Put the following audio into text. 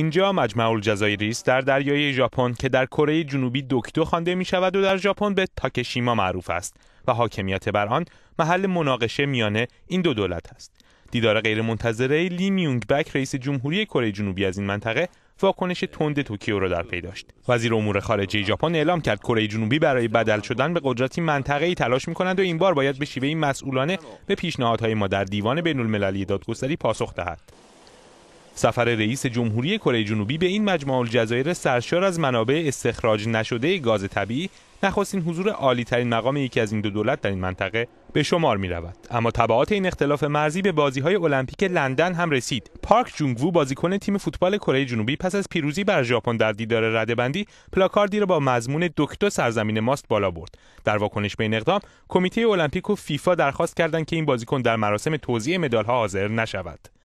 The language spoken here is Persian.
اینجا مجمع الجزایری است در دریای ژاپن که در کره جنوبی دوکتو خوانده می شود و در ژاپن به تاکشیما معروف است و حاکمیت بر آن محل مناقشه میانه این دو دولت است. دیدار غیرمنتظره لی میونگ بک رئیس جمهوری کره جنوبی از این منطقه واکنش تند توکیو را در پی داشت. وزیر امور خارجه ژاپن اعلام کرد کره جنوبی برای بدل شدن به قدرتی منطقه ای تلاش می کند و این بار باید به شیوه مسئولانه به پیشنهادهای ما در دیوان بین‌المللی دادگستری پاسخ دهد. سفر رئیس جمهوری کره جنوبی به این مجمع الجزایر سرشار از منابع استخراج نشده گاز طبیعی نخستین حضور عالی ترین مقام یکی از این دو دولت در این منطقه به شمار می رود اما تبعات این اختلاف مرزی به بازی های المپیک لندن هم رسید پارک جونگوو بازیکن تیم فوتبال کره جنوبی پس از پیروزی بر ژاپن در دیدار رده بندی پلاکاردی را با مضمون دکتر سرزمین ماست بالا برد در واکنش به این اقدام کمیته المپیک و فیفا درخواست کردند که این بازیکن در مراسم توزیع مدالها حاضر نشود